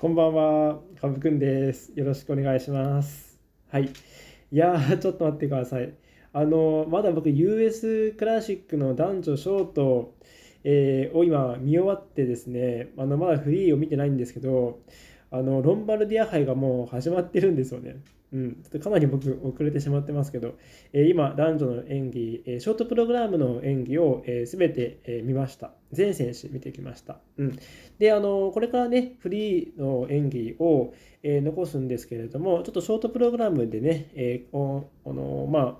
こんばんは、かぶくんです。よろしくお願いします。はい。いやー、ちょっと待ってください。あの、まだ僕、US クラシックの男女ショート、えー、を今見終わってですね、あのまだフリーを見てないんですけど、あのロンバルディア杯がもう始まってるんですよね。うん、ちょっとかなり僕遅れてしまってますけど、えー、今男女の演技、えー、ショートプログラムの演技を、えー、全て、え見ました全選手見てきました、うん、であのこれからねフリーの演技を、え残すんですけれどもちょっとショートプログラムでね、えー、このまあ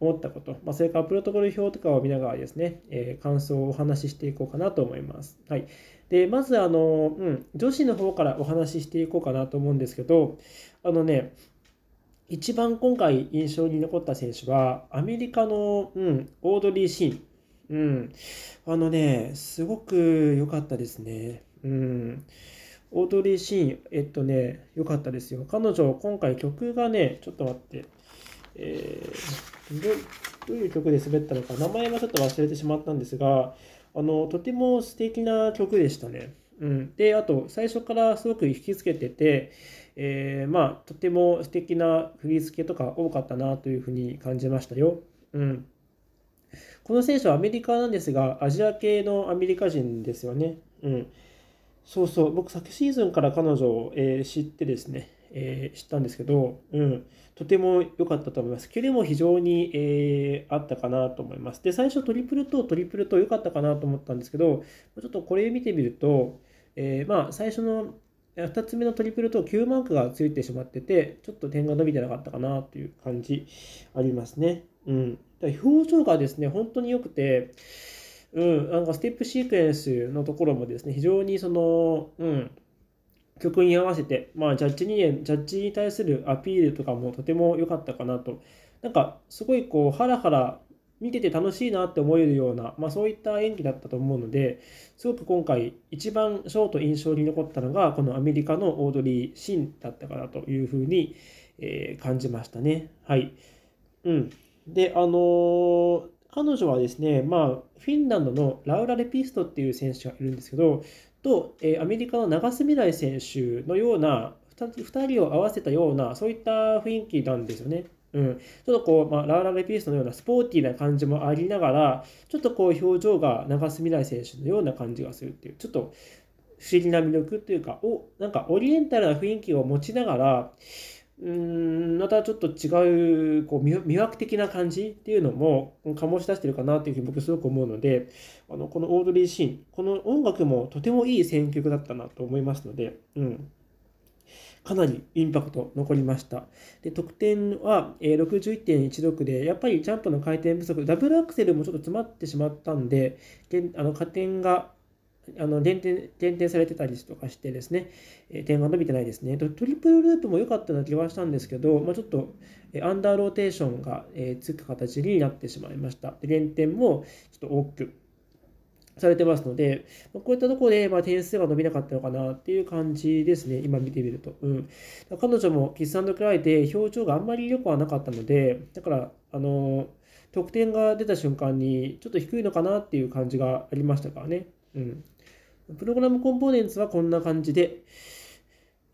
思ったこと、まあ、それからプロトコル表とかを見ながらですね、えー、感想をお話ししていこうかなと思います。はい、でまずあの、うん、女子の方からお話ししていこうかなと思うんですけど、あのね、一番今回印象に残った選手は、アメリカの、うん、オードリー・シン。うん。あのね、すごく良かったですね。うん。オードリー・シーン、えっとね、良かったですよ。彼女、今回曲がね、ちょっと待って、えー、どういう曲で滑ったのか、名前はちょっと忘れてしまったんですが、あの、とても素敵な曲でしたね。うん。で、あと、最初からすごく引きつけてて、えー、まあとても素敵な振り付けとか多かったなというふうに感じましたよ。うんこの選手はアメリカなんですが、アジア系のアメリカ人ですよね。うん。そうそう、僕、昨シーズンから彼女を、えー、知ってですね、えー、知ったんですけど、うん、とても良かったと思います。キレも非常に、えー、あったかなと思います。で、最初トリプルとトリプルと良かったかなと思ったんですけど、ちょっとこれ見てみると、えー、まあ、最初の2つ目のトリプルと9マークがついてしまってて、ちょっと点が伸びてなかったかなという感じありますね。うん。表情がですね、本当に良くて、うん、なんかステップシークエンスのところもですね、非常にその、うん、曲に合わせて、まあ、ジャッジに、ジャッジに対するアピールとかもとても良かったかなと。なんか、すごいこう、ハラハラ見てて楽しいなって思えるような、まあ、そういった演技だったと思うのですごく今回一番ショート印象に残ったのがこのアメリカのオードリー・シンだったかなというふうに、えー、感じましたね。はい、うん、であのー、彼女はですね、まあ、フィンランドのラウラ・レピストっていう選手がいるんですけどと、えー、アメリカの長瀬未来選手のような 2, 2人を合わせたようなそういった雰囲気なんですよね。うん、ちょっとこう、まあ、ラーラ・レピースのようなスポーティーな感じもありながら、ちょっとこう表情が長未来選手のような感じがするっていう、ちょっと不思議な魅力っていうか、おなんかオリエンタルな雰囲気を持ちながら、うーんまたちょっと違うこう魅惑的な感じっていうのも醸し出してるかなっていうふうに僕すごく思うのであのこのオードリー・シーンこの音楽もとてもいい選曲だったなと思いますので、うん、かなりインパクト残りました。で得点は、え61.16で、やっぱりジャンプの回転不足、ダブルアクセルもちょっと詰まってしまったんで、あの加点があの減点減点されてたりとかしてですね、え点が伸びてないですね。トリプルループも良かったような気はしたんですけど、まあ、ちょっと、えアンダーローテーションが、えつく形になってしまいました。で減点もちょっと多くされてますので、こういったところでま点数が伸びなかったのかなっていう感じですね、今見てみると。うん、彼女もキスと比べて表情があんまり良くはなかったので、だから、あの得点が出た瞬間にちょっと低いのかなっていう感じがありましたからね。うん、プログラムコンポーネンツはこんな感じで、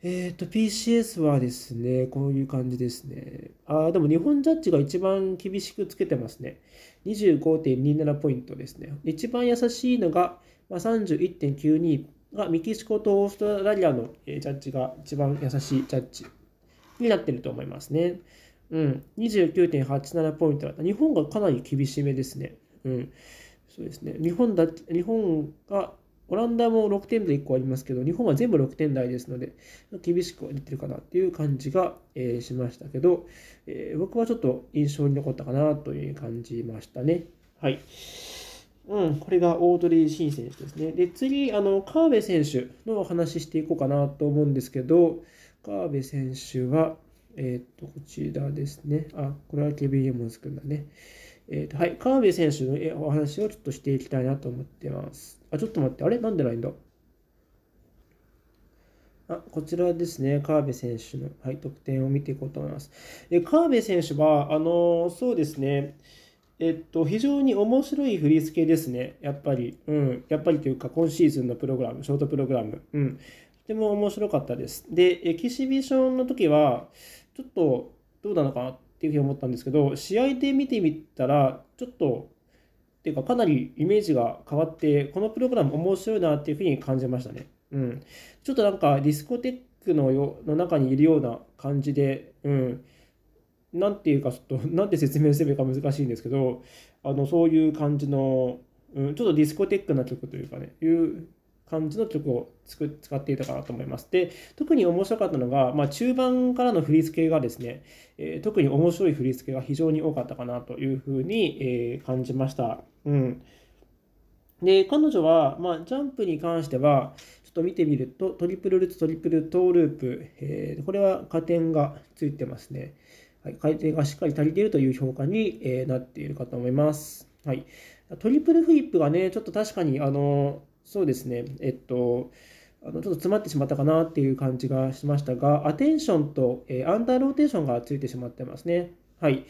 えっ、ー、と、PCS はですね、こういう感じですね。ああ、でも日本ジャッジが一番厳しくつけてますね。25.27ポイントですね。一番優しいのが、まあ、31.92がメキシコとオーストラリアの、えジャッジが一番優しいジャッジになってると思いますね。うん、29.87ポイントだった。日本がかなり厳しめですね。うん、そうですね。日本だ日本がオランダも6点台1個ありますけど、日本は全部6点台ですので、厳しくは出てるかなっていう感じが、えー、しましたけど、えー、僕はちょっと印象に残ったかなという感じましたね。はい。うん、これがオードリー・シン選手ですね。で、次、あの、河辺選手のお話ししていこうかなと思うんですけど、河辺選手は、えっ、と、こちらですね。あ、これは KBM を作るんだね。えーと、はい、川辺選手の、えお話をちょっとしていきたいなと思ってます。あ、ちょっと待って、あれなんでないんだあこちらですね、川辺選手の、はい、得点を見ていこうと思います。で川辺選手は、あのー、そうですね、えっと、非常に面白い振り付けですね、やっぱり。うん、やっぱりというか、今シーズンのプログラム、ショートプログラム。うん、とても面白かったです。で、エキシビションの時は、ちょっと、どうなのかなっていうふうに思ったんですけど試合で見てみたらちょっとっていうかかなりイメージが変わってこのプログラム面白いなっていうふうに感じましたね。うん、ちょっとなんかディスコテックのよの中にいるような感じで、うん、なんていうかちょっとなんて説明すればいいか難しいんですけどあのそういう感じの、うん、ちょっとディスコテックな曲というかねいう感じの曲を使っていたかなと思います。で、特に面白かったのが、まあ、中盤からの振り付けがですね、えー、特に面白い振り付けが非常に多かったかなというふうに、えー、感じました。うん。で、彼女は、まあ、ジャンプに関しては、ちょっと見てみると、トリプルルッツ、トリプルトーループ、えー、これは加点がついてますね。はい、回転がしっかり足りているという評価に、えなっているかと思います。はい、トリプルフリップがね、ちょっと確かに、あのそうですね、えっと、あのちょっと詰まってしまったかなっていう感じがしましたが、アテンションと、えー、アンダーローテーションがついてしまってますね。はい。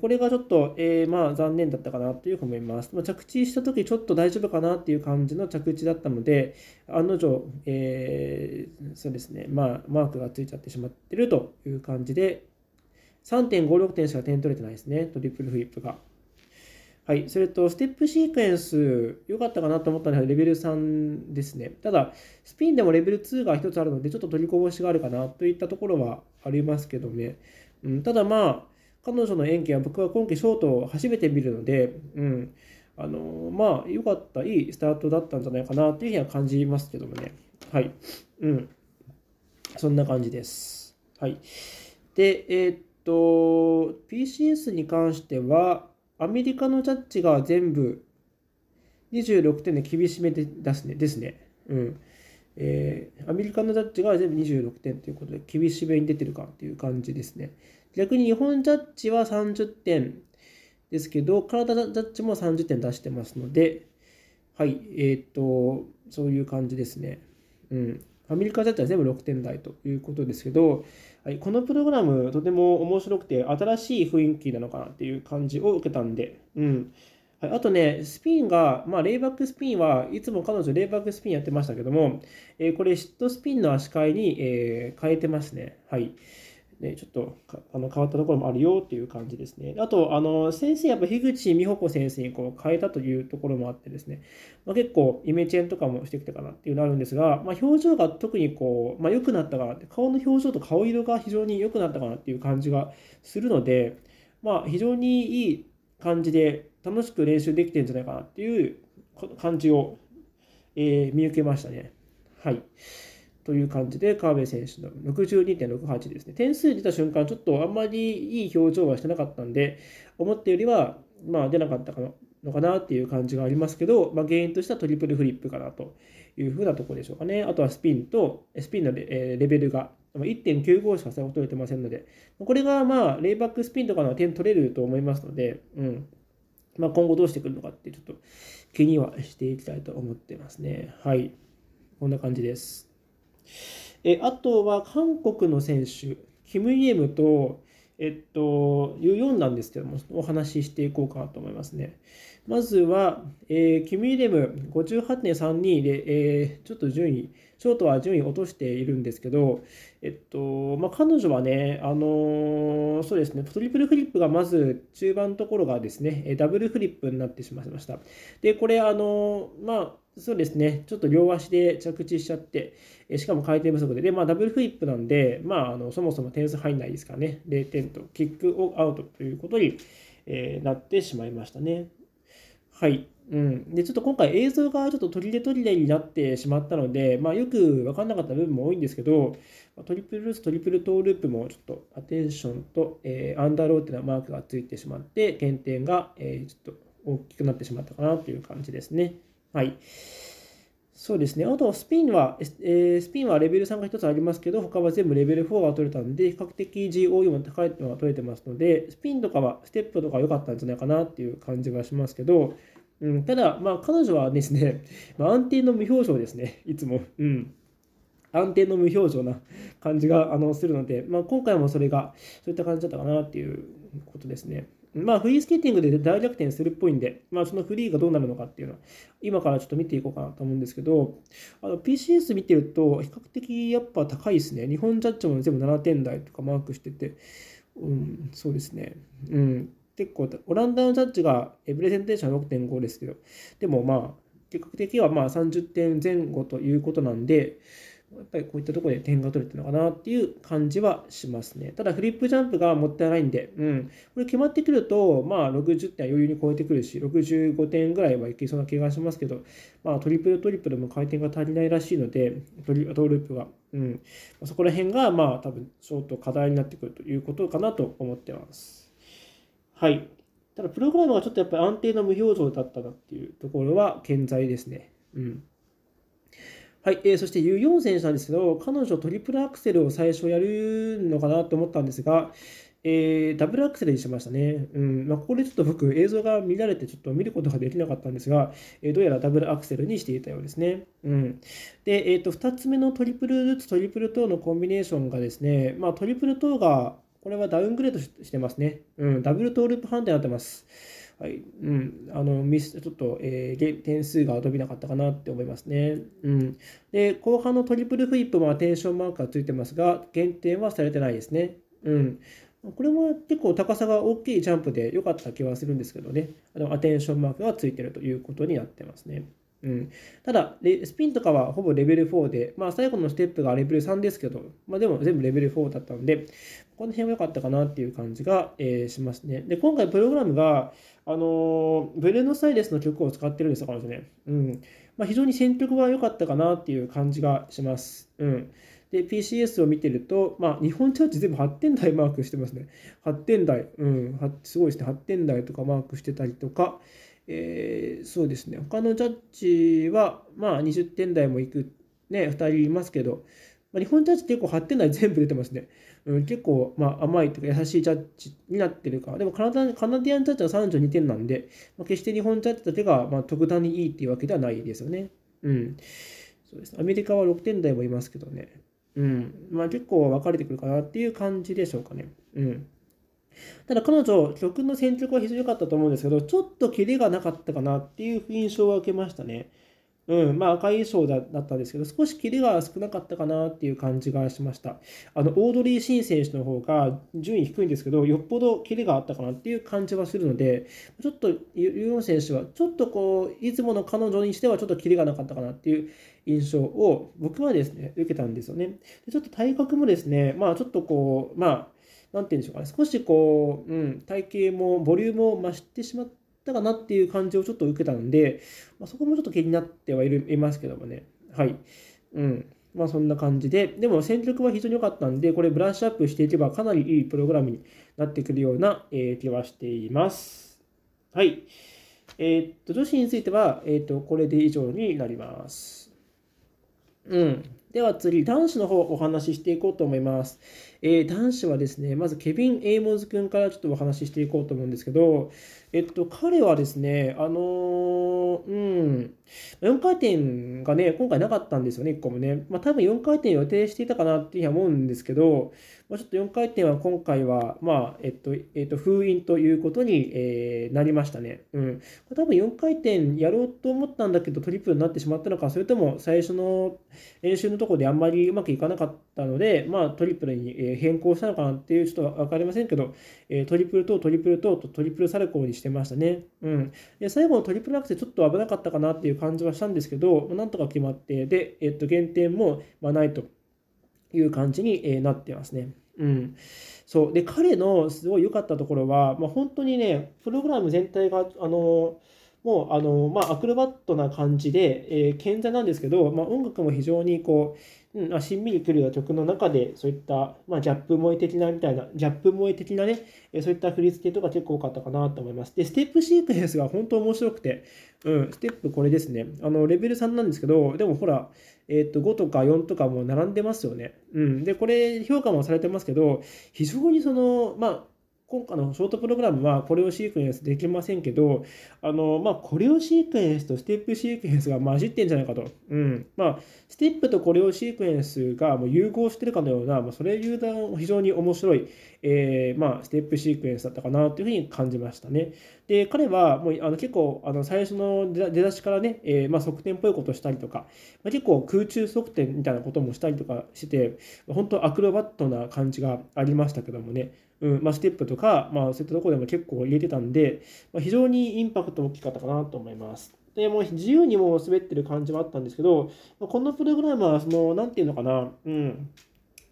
これがちょっと、えー、まあ残念だったかなというふうに思います。まあ、着地したときちょっと大丈夫かなっていう感じの着地だったので、案の定、えー、そうですね、まあマークがついちゃってしまってるという感じで、3.56点しか点取れてないですね、トリプルフリップが。はい、それと、ステップシークエンス、良かったかなと思ったのはレベル3ですね。ただ、スピンでもレベル2が1つあるので、ちょっと取りこぼしがあるかなといったところはありますけどね。うん、ただまあ、彼女の演技は僕は今季ショートを初めて見るので、うん、あのー、まあ、良かった、いいスタートだったんじゃないかなというふうには感じますけどもね。はい。うん。そんな感じです。はい。で、えー、っと、PCS に関しては、アメリカのジャッジが全部26点で厳しめで出すねですね。うん。えー、アメリカのジャッジが全部26点ということで、厳しめに出てるかっていう感じですね。逆に日本ジャッジは30点ですけど、カナダジャッジも30点出してますので、はい、えっ、と、そういう感じですね。うん。アメリカジャッジは全部6点台ということですけど、はい、このプログラムとても面白くて新しい雰囲気なのかなっていう感じを受けたんで、うん。はい、あとね、スピンが、まあ、レイバックスピンはいつも彼女レイバックスピンやってましたけども、えー、これシットスピンの足換えに、えー、変えてますね。はい。ね、ちょっとあの変わったところもあるよっていう感じですね。あと、あの先生、やっぱ樋口美穂子先生にこう変えたというところもあってですね、まあ、結構イメチェンとかもしてきたかなっていうのあるんですが、まあ、表情が特にこう、まあ、良くなったかなって、顔の表情と顔色が非常に良くなったかなっていう感じがするので、まあ、非常にいい感じで楽しく練習できてるんじゃないかなっていう感じを、えー、見受けましたね。はい。という感じで、河辺選手の62.68ですね。点数出た瞬間、ちょっとあんまりいい表情はしてなかったんで、思ったよりは、まあ、出なかったかなのかなっていう感じがありますけど、まあ、原因としてはトリプルフリップかなというふうなところでしょうかね。あとはスピンと、スピンのレ,、えレベルが1.95しか最後取れてませんので、これがまあ、レイバックスピンとかの点取れると思いますので、うん。まあ、今後どうしてくるのかってちょっと気にはしていきたいと思ってますね。はい。こんな感じです。えあとは韓国の選手、キム・イエムと、えっと、U4 なんですけども、お話ししていこうかなと思いますね。まずは、えー、キム・イレム58.32で、えー、ちょっと順位、ショートは順位落としているんですけど、えっと、まあ、彼女はね、あのー、そうですね、トリプルフリップがまず中盤のところがですね、ダブルフリップになってしまいました。で、これ、あのまあ、そうですね、ちょっと両足で着地しちゃって、えしかも回転不足で、でまあ、ダブルフリップなんで、まあ、あのそもそも点数入んないですからね、0点と、キックアウトということに、えー、なってしまいましたね。はい、うん、でちょっと今回映像がちょっと取りで取りでになってしまったので、まあ、よく分かんなかった部分も多いんですけどトリプルルーストリプルトーループもちょっとアテンションと、えー、アンダーローテなマークがついてしまって減点が、えー、ちょっと大きくなってしまったかなという感じですね。はい。そうですね。あと、スピンは、えー、スピンはレベル3が1つありますけど、他は全部レベル4が取れたんで、比較的 GOE も高いのが取れてますので、スピンとかは、ステップとか良かったんじゃないかなっていう感じがしますけど、うん、ただ、まあ、彼女はですね、まあ、安定の無表情ですね、いつも。うん。安定の無表情な感じがあのするので、まあ、今回もそれが、そういった感じだったかなっていうことですね。まあ、フリースケーティングで大逆転するっぽいんで、まあ、そのフリーがどうなるのかっていうのは、今からちょっと見ていこうかなと思うんですけど、PCS 見てると、比較的やっぱ高いですね。日本ジャッジも全部7点台とかマークしてて、うん、そうですね。うん、結構、オランダのジャッジがプレゼンテーションは6.5ですけど、でもまあ、結果的にはまあ30点前後ということなんで、やっぱりこういったところで点が取れてるのかなっていう感じはしますね。ただフリップジャンプがもったいないんで、うん、これ決まってくると、まあ60点は余裕に超えてくるし、65点ぐらいはいけそうな気がしますけど、まあトリプルトリプルも回転が足りないらしいので、トリトループが。うん、そこら辺がまあ多分相当課題になってくるということかなと思ってます。はい。ただプログラムはちょっとやっぱり安定の無表情だったなっていうところは健在ですね。うん。はい、えー、そしてユ・ヨン選手なんですけど、彼女トリプルアクセルを最初やるのかなと思ったんですが、えー、ダブルアクセルにしましたね。うんまあ、ここでちょっと僕、映像が乱れてちょっと見ることができなかったんですが、えー、どうやらダブルアクセルにしていたようですね。うん、で、えーと、2つ目のトリプルルッツ、トリプルトーのコンビネーションがですね、まあ、トリプルトーが、これはダウングレードしてますね。うん、ダブルトーループ判定になってます。はい、うん、あのミスちょっと、えー、点数が伸びなかったかなって思いますね。うん、で後半のトリプルフリップもアテンションマークがついてますが減点はされてないですね。うん、これも結構高さが大きいジャンプで良かった気はするんですけどねあのアテンションマークがついてるということになってますね。うん、ただスピンとかはほぼレベル4で、まあ、最後のステップがレベル3ですけど、まあ、でも全部レベル4だったので、この辺は良かったかなっていう感じが、えー、しますね。で、今回プログラムが、あのー、ブレノスアイレスの曲を使ってるんですよ、彼女ね。うん。まあ、非常に選曲は良かったかなっていう感じがします。うん。で、PCS を見てると、まあ、日本チャージ全部8点台マークしてますね。8点台。うん。すごいですね。8点台とかマークしてたりとか、えー、そうですね、他のジャッジは、まあ、20点台もいく、ね、2人いますけど、まあ、日本ジャッジ結構8点台全部出てますね。うん、結構、まあ、甘いというか、優しいジャッジになってるか。でもカナダ、カナディアンジャッジは32点なんで、まあ、決して日本ジャッジだけが、まあ、特段にいいっていうわけではないですよね。うん。そうです、ね、アメリカは6点台もいますけどね。うん。まあ、結構分かれてくるかなっていう感じでしょうかね。うん。ただ彼女、曲の選曲は非常に良かったと思うんですけど、ちょっとキレがなかったかなっていう印象は受けましたね。うん、まあ赤い衣装だったんですけど、少しキレが少なかったかなっていう感じがしました。あの、オードリー・シン選手の方が順位低いんですけど、よっぽどキレがあったかなっていう感じはするので、ちょっとユヨン選手は、ちょっとこう、いつもの彼女にしてはちょっとキレがなかったかなっていう印象を僕はですね、受けたんですよね。でちょっと体格もですね、まあちょっとこう、まあ、何て言うんでしょうかね、少しこう、うん、体型もボリュームを増してしまったかなっていう感じをちょっと受けたんで、まあ、そこもちょっと気になってはいますけどもね。はい。うん。まあそんな感じで、でも戦力は非常に良かったんで、これブラッシュアップしていけばかなりいいプログラムになってくるような、えー、気はしています。はい。えー、っと、女子については、えー、っと、これで以上になります。うん。では次、男子の方お話ししていこうと思います。えー、男子はですね、まずケビン・エイモズ君からちょっとお話ししていこうと思うんですけど、えっと、彼はですね、あのー、うん、4回転がね、今回なかったんですよね、1個もね。まあ、多分4回転予定していたかなっていうふうには思うんですけど、まあ、ちょっと4回転は今回は、まあ、えっと、えっと、封印ということに、えー、なりましたね。うん。多分4回転やろうと思ったんだけど、トリプルになってしまったのか、それとも最初の練習のとこであんまりうまくいかなかったので、まあ、トリプルに、えーえ変更したのかなっていう、ちょっと分かりませんけど、えー、トリプルとトリプルととトリプルサルコーにしてましたね。うん。で、最後のトリプルアクセルちょっと危なかったかなっていう感じはしたんですけど、なんとか決まって、で、えっと、減点も、まないという感じに、えなってますね。うん、そうで彼のすごい良かったところは、まあ、本当にねプログラム全体があのーもうあの、まあ、アクロバットな感じで、えー、健在なんですけど、まあ、音楽も非常にこう、うん、あしんみりくるような曲の中でそういった、まあ、ジャップ萌え的なみたいなジャップ萌え的なね、えー、そういった振り付けとか結構多かったかなと思いますでステップシークエンスが本当面白くて、うん、ステップこれですねあのレベル3なんですけどでもほらえー、と5とか4とかも並んでますよね。うん、でこれ評価もされてますけど非常にそのまあ今回のショートプログラムはこれをシークエンスできませんけど、あの、まあ、これをシークエンスとステップシークエンスが混じってんじゃないかと。うん。まあ、ステップとこれをシークエンスがもう融合してるかのような、まあ、それ油断非常に面白い、えー、まあ、ステップシークエンスだったかなというふうに感じましたね。で、彼はもうあの結構あの最初の出だしからね、えー、まあ、側転っぽいことしたりとか、まあ、結構空中側転みたいなこともしたりとかして、本当アクロバットな感じがありましたけどもね、うんまあ、ステップとか、まあ、そういったところでも結構入れてたんで、まあ、非常にインパクト大きかったかなと思います。でもう自由にも滑ってる感じはあったんですけど、このプログラムは、その、なんていうのかな、うん。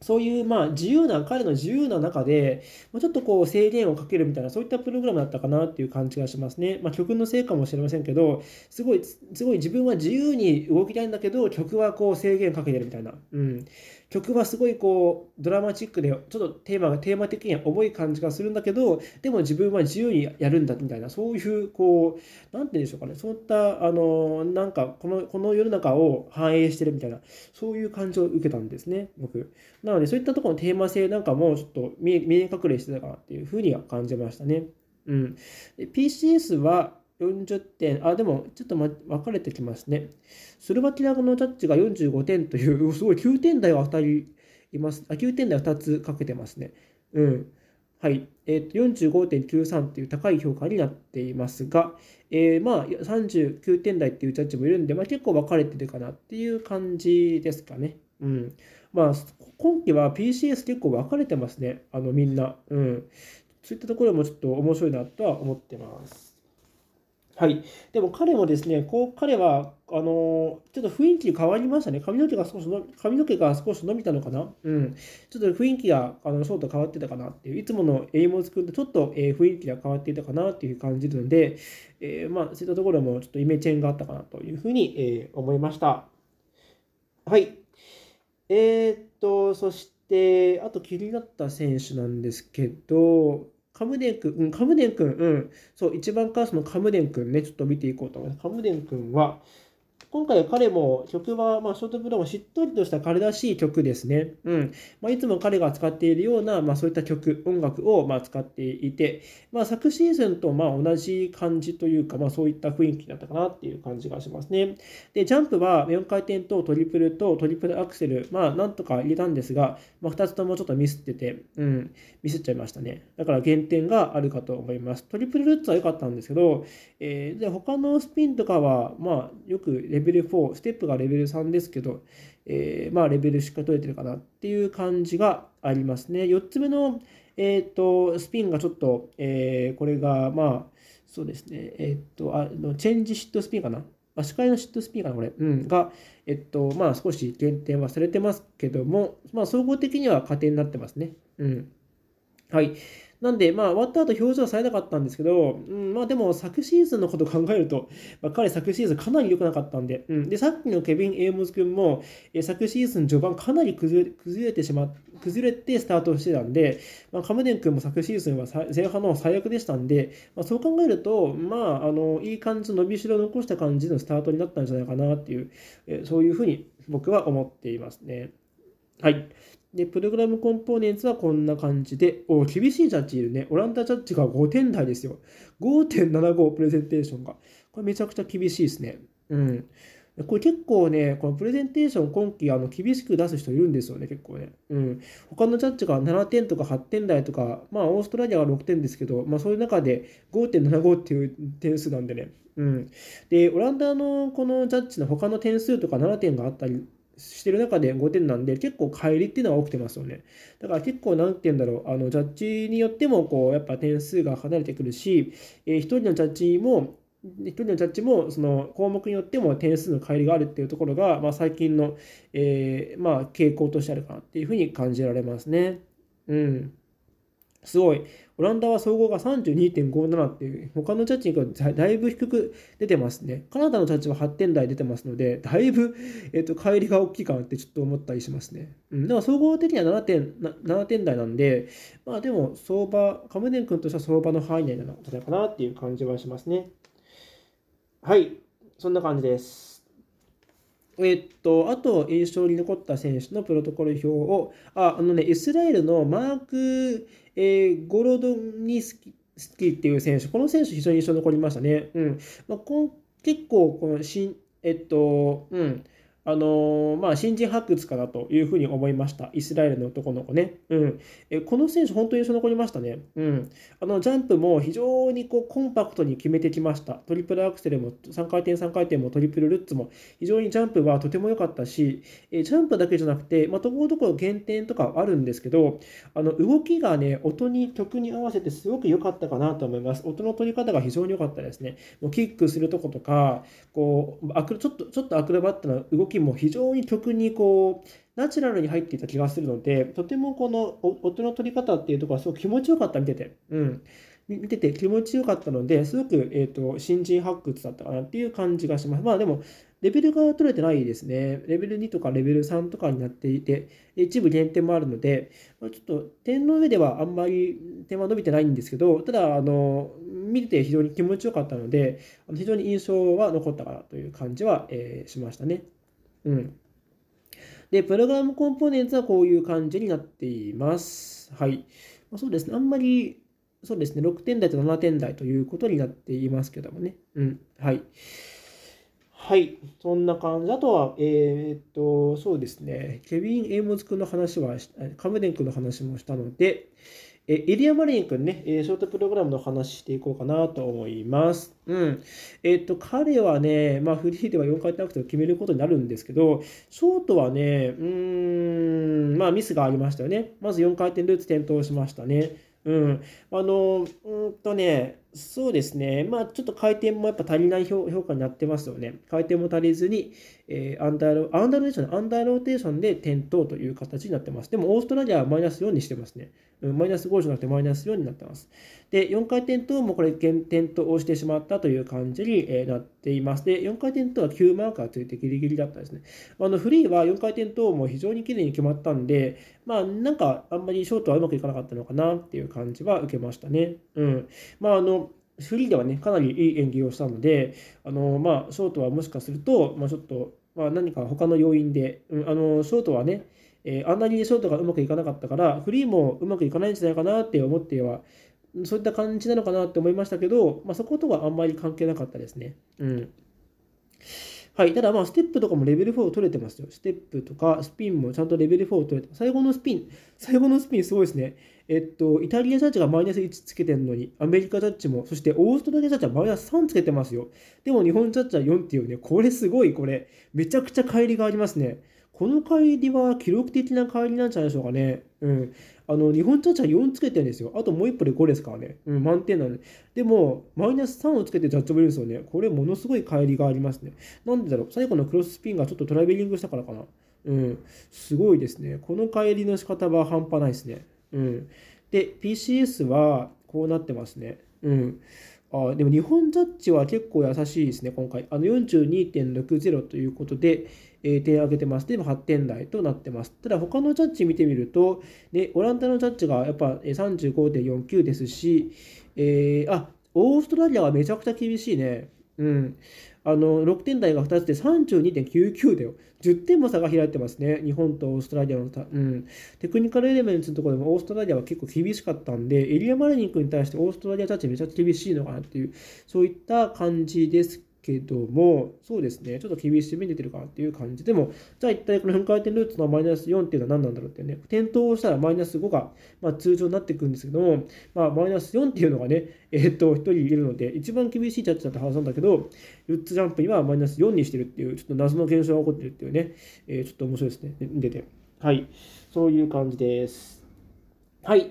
そういうまあ自由な、彼の自由な中で、ちょっとこう制限をかけるみたいな、そういったプログラムだったかなっていう感じがしますね。まあ、曲のせいかもしれませんけど、すごい、すごい自分は自由に動きたいんだけど、曲はこう制限かけてるみたいな。うん。曲はすごいこうドラマチックでちょっとテーマがテーマ的には重い感じがするんだけどでも自分は自由にやるんだみたいなそういうこう何て言うんでしょうかねそういったあのなんかこのこの世の中を反映してるみたいなそういう感じを受けたんですね僕なのでそういったところのテーマ性なんかもちょっと見え隠れしてたかなっていうふうには感じましたねうん、PCS は40点、あ、でもちょっと、ま、分かれてきますね。スロバキアのジャッジが45点という、すごい9点台は2人います。あ、9点台は2つかけてますね。うん。はい。えっ、ー、と、45.93という高い評価になっていますが、えー、まあ、39点台っていうジャッジもいるんで、まあ、結構分かれてるかなっていう感じですかね。うん。まあ、今期は PCS 結構分かれてますね。あの、みんな。うん。そういったところもちょっと面白いなとは思ってます。はい、でも彼もですね、こう彼はあのー、ちょっと雰囲気変わりましたね。髪の毛が少しの髪の毛が少し伸びたのかな、うん、ちょっと雰囲気があのショート変わってたかなっていう、いつものエイモズ君とちょっと、えー、雰囲気が変わっていたかなっていう感じるので、えー、まあ、そういったところもちょっとイメチェンがあったかなというふうに、え思いました。はい。えっと、そして、あと気になった選手なんですけど、カムデン君、うん、カムデン君、うん。そう、一番カースのカムデン君ね、ちょっと見ていこうと思います。カムデン君は、今回は彼も曲は、まあ、ショートプロもしっとりとした彼らしい曲ですね。うん。まあ、いつも彼が使っているような、まあ、そういった曲、音楽を、まあ、使っていて、まあ、昨シーズンと、まあ、同じ感じというか、まあ、そういった雰囲気だったかなっていう感じがしますね。で、ジャンプは4回転とトリプルとトリプルアクセル、まあ、なんとか入れたんですが、まあ、2つともちょっとミスってて、うん、ミスっちゃいましたね。だから減点があるかと思います。トリプルルッツは良かったんですけど、えー、で、他のスピンとかは、まあ、よくレレベル4、ステップがレベル3ですけど、えー、まあ、レベルしっかり取れてるかなっていう感じがありますね。4つ目の、えーと、スピンがちょっと、えー、これが、まあ、そうですね、えっ、ー、と、あのチェンジシットスピンかな。足換えのシットスピンかな、これ。うん。が、えっと、まあ、少し減点はされてますけども、まあ、総合的には加点になってますね。うん。はい。なんで、まあ、終わった後表情はされなかったんですけど、うん、まあ、でも、昨シーズンのことを考えると、まあ、彼、昨シーズンかなり良くなかったんで、うん、で、さっきのケビン・エイムズ君も、え昨シーズン序盤かなり崩れ崩れてしまっ崩れてスタートしてたんで、まあ、カムデン君も昨シーズンは前半の最悪でしたんで、まあ、そう考えると、まあ、あのいい感じの伸びしろを残した感じのスタートになったんじゃないかなっていう、えそういうふうに僕は思っていますね。はい。で、プログラムコンポーネンツはこんな感じで、お厳しいジャッジいるね。オランダジャッジが5点台ですよ。5.75プレゼンテーションが。これめちゃくちゃ厳しいですね。うん。これ結構ね、このプレゼンテーション今期あの厳しく出す人いるんですよね、結構ね。うん。他のジャッジが7点とか8点台とか、まあオーストラリアは6点ですけど、まあそういう中で5.75っていう点数なんでね。うん。で、オランダのこのジャッジの他の点数とか7点があったりしてる中で5点なんで、結構乖離っていうのは起きてますよね。だから結構、なんて言うんだろう、あの、ジャッジによっても、こう、やっぱ点数が離れてくるし、えー、1人のジャッジも、1人のジャッジもその項目によっても点数の乖離があるっていうところが、まあ、最近の、えー、まあ、傾向としてあるかなっていうふうに感じられますね。うん。すごい。オランダは総合が32.57っていう、他のジャッジがだいぶ低く出てますね。カナダのチャッチは8点台出てますので、だいぶ、えっと、帰りが大きいかなってちょっと思ったりしますね。うん、だから総合的には7点 ,7 点台なんで、まあでも、相場、カムデン君としては相場の範囲内なのなかなっていう感じはしますね。はい、そんな感じです。えっと、あと印象に残った選手のプロトコル表を、あ、あのね、イスラエルのマーク、えー、ゴロドニスキスキーっていう選手、この選手非常に印象に残りましたね。うん。まあ、こ結構、この新、えっと、うん。あのまあ、新人発掘かなというふうに思いました。イスラエルの男の子ね。うん、えこの選手、本当に印象残りましたね。うん、あのジャンプも非常にこうコンパクトに決めてきました。トリプルアクセルも3回転、3回転もトリプルルッツも非常にジャンプはとても良かったし、えジャンプだけじゃなくて、まあ、ところどころ減点とかあるんですけど、あの動きがね、音に曲に合わせてすごく良かったかなと思います。音の取り方が非常に良かったですね。もうキックするとことか、こうアクちょっとちょっとアクロバットな動きも非常に曲にこうナチュラルに入っていた気がするのでとてもこの音の取り方っていうところはすごく気持ちよかった見てて、うん、見てて気持ちよかったのですごく、えーと、新人発掘だったかなっていう感じがしますまあでもレベルが取れてないですねレベル2とかレベル3とかになっていて一部減点もあるので、まあ、ちょっと点の上ではあんまり点は伸びてないんですけどただあの見てて非常に気持ちよかったので非常に印象は残ったかなという感じは、えー、しましたね。うん。で、プログラムコンポーネンツはこういう感じになっています。はい。まあ、そうですね。あんまり、そうですね。6点台と7点台ということになっていますけどもね。うん。はい。はい。そんな感じ。あとは、えー、っと、そうですね。ケビン・エイモズ君の話は、カムデン君の話もしたので、えイリア・マリン君ね、えショートプログラムの話していこうかなと思います。うん。えっ、と、彼はね、まあ、フリーでは4回転アクセルを決めることになるんですけど、ショートはね、うーん、まあ、ミスがありましたよね。まず4回転ルーツ転倒しましたね。うん、あの、うんとね、そうですね、まあちょっと回転もやっぱ足りない評価になってますよね。回転も足りずに、えー、アンダーロアンダーローテーション、アンダーローテーションで転倒という形になってます。でもオーストラリアはマイナス4にしてますね。マイナス5じゃなくてマイナス4になってます。で、4回転等もこれ減点としてしまったという感じに、なっています。で、4回転等は9マーカーついてギリギリだったですね。あのフリーは4回転等も非常に綺麗に決まったんで、まあなんかあんまりショートはうまくいかなかったのかなっていう感じは受けましたね。うん。まああの、フリーではね、かなりいい演技をしたので、あのまあ、ショートはもしかすると、まあ、ちょっと、まあ、何か他の要因で、うん、あのショートはね、えー、あんなにショートがうまくいかなかったから、フリーもうまくいかないんじゃないかなって思っては、そういった感じなのかなって思いましたけど、まあ、そことはあんまり関係なかったですね。うん。はい、ただまあステップとかもレベル4取れてますよ。ステップとかスピンもちゃんとレベル4取れて最後のスピン、最後のスピンすごいですね。えっと、イタリアジャッジがマイナス1つけてるのに、アメリカジャッジも、そしてオーストラリアジャッジはマイナス3つけてますよ。でも日本ジャッジは4っていうね、これすごい、これ、めちゃくちゃ乖離がありますね。この帰りは記録的な帰りなんじゃないでしょうかね。うん。あの、日本チャチは4つけてるんですよ。あともう1歩で5ですからね。うん、満点なので。でも、マイナス3をつけてジャッジをブいるんですよね。これ、ものすごい帰りがありますね。なんでだろう。最後のクロススピンがちょっとトラベリングしたからかな。うん。すごいですね。この帰りの仕方は半端ないですね。うん。で、PCS はこうなってますね。うん。あでも日本ジャッジは結構優しいですね、今回。あの42.60ということで、え点を挙げてます。で、8点台となってます。ただ、他のジャッジ見てみると、ね、オランダのジャッジがやっぱ35.49ですし、えー、あ、オーストラリアはめちゃくちゃ厳しいね。うん。あの、6点台が2つで32.99だよ。10点も差が開いてますね。日本とオーストラリアの差。うん。テクニカルエレメンツのところでもオーストラリアは結構厳しかったんで、エリア・マレニックに対してオーストラリアたちめちゃくちゃ厳しいのかなっていう、そういった感じですけども、そうですね、ちょっと厳しめに出てるかなっていう感じ。でも、じゃあ一体この4回転ルーツのマイナス4っていうのは何なんだろうっていうね、転倒をしたらマイナス5が、ま通常になっていくんですけども、まあ、マイナス4っていうのがね、えー、っと、1人いるので、一番厳しいジャッジだったはずなんだけど、ルッツジャンプにはマイナス4にしてるっていう、ちょっと謎の現象が起こってるっていうね、えー、ちょっと面白いですね、出て。はい、そういう感じです。はい。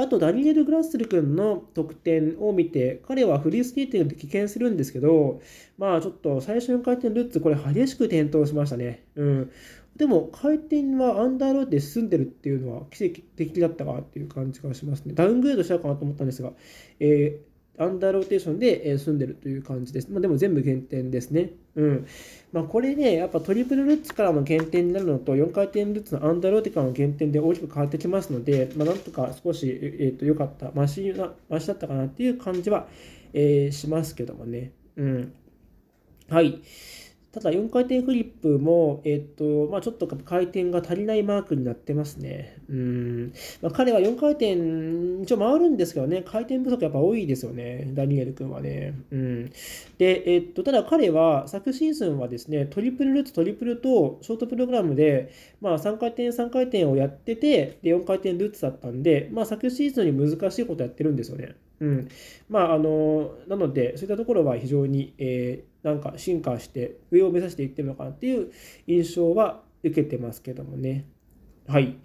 あと、ダニエル・グラッセル君の得点を見て、彼はフリースケーグで棄権するんですけど、まあちょっと最初の回転ルッツ、これ激しく転倒しましたね。うん。でも、回転はアンダーロードで進んでるっていうのは奇跡的だったかっていう感じがしますね。ダウングレードしうかなと思ったんですが、えアンダーローテーションで、え住んでるという感じです。まあ、でも全部減点ですね。うん。まあ、これね、やっぱトリプルルッツからも減点になるのと、4回転ルッツのアンダーローテからの減点で大きく変わってきますので、まあ、なんとか少し、えっ、ー、と、良かった、マシな、マシだったかなっていう感じは、えー、しますけどもね。うん。はい。ただ4回転フリップも、えっ、と、まあ、ちょっと回転が足りないマークになってますね。うん。まあ、彼は4回転、一応回るんですけどね、回転不足やっぱ多いですよね、ダニエル君はね。うん。で、えっ、と、ただ彼は昨シーズンはですね、トリプルルーツ、トリプルとショートプログラムで、まあ、3回転、3回転をやってて、で、4回転ルーツだったんで、まあ、昨シーズンに難しいことやってるんですよね。うん。まあ、あの、なので、そういったところは非常に、えー、なんか進化して上を目指していってるのかなっていう印象は受けてますけどもね。はい。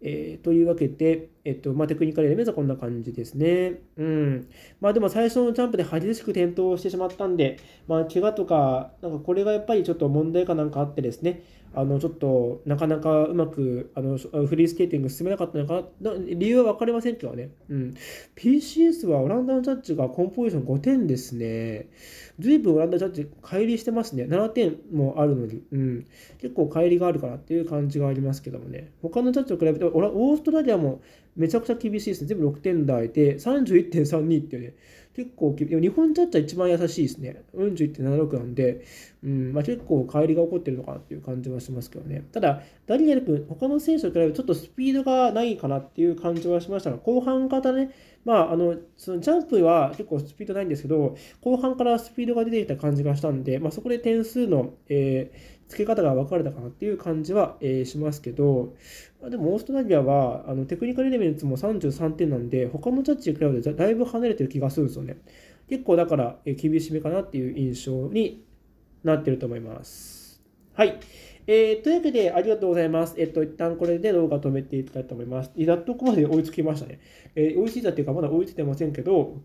えー、というわけで、えっと、まあ、テクニカルエレメンツはこんな感じですね。うん。まあ、でも最初のジャンプで激しく転倒してしまったんで、まあ、怪我とか、なんかこれがやっぱりちょっと問題かなんかあってですね、あの、ちょっと、なかなかうまく、あの、フリースケーティング進めなかったのかな、理由は分かりませんけどね。うん。PCS はオランダのジャッジがコンポジション5点ですね。随分オランダジャッジ、乖離してますね。7点もあるのに。うん。結構乖離があるかなっていう感じがありますけどもね。他のジャッジと比べて、オーストラリアもめちゃくちゃ厳しいですね。全部6点台で、31.32ってね、結構、でも日本チャッジは一番優しいですね。41.76なんで、うんまあ、結構、帰りが起こってるのかなっていう感じはしますけどね。ただ、ダニエル君、他の選手と比べてちょっとスピードがないかなっていう感じはしましたが、後半型ね、まあ、あのそのジャンプは結構スピードないんですけど、後半からスピードが出てきた感じがしたんで、まあ、そこで点数の、えー、付け方が分かれたかなっていう感じは、えー、しますけど、まあ、でもオーストラリアはあのテクニカルエレメンツも33点なんで、他のジャッジに比べてだいぶ離れてる気がするんですよね。結構だから、え厳しめかなっていう印象になってると思います。はい。えー、というわけで、ありがとうございます。えっと、一旦これで動画止めていきたいと思います。やっとここまで追いつきましたね。えー、追いついたっていうか、まだ追いついてませんけど、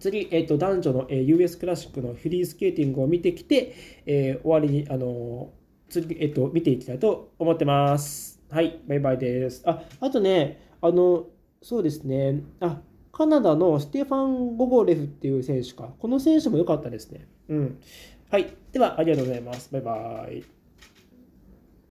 次、えっと、男女の、えー、US クラシックのフリースケーティングを見てきて、えー、終わりに、あのー、次、えっと、見ていきたいと思ってます。はい、バイバイです。あ、あとね、あの、そうですね、あ、カナダのステファン・ゴゴレフっていう選手か。この選手も良かったですね。うん。はい。では、ありがとうございます。バイバイ。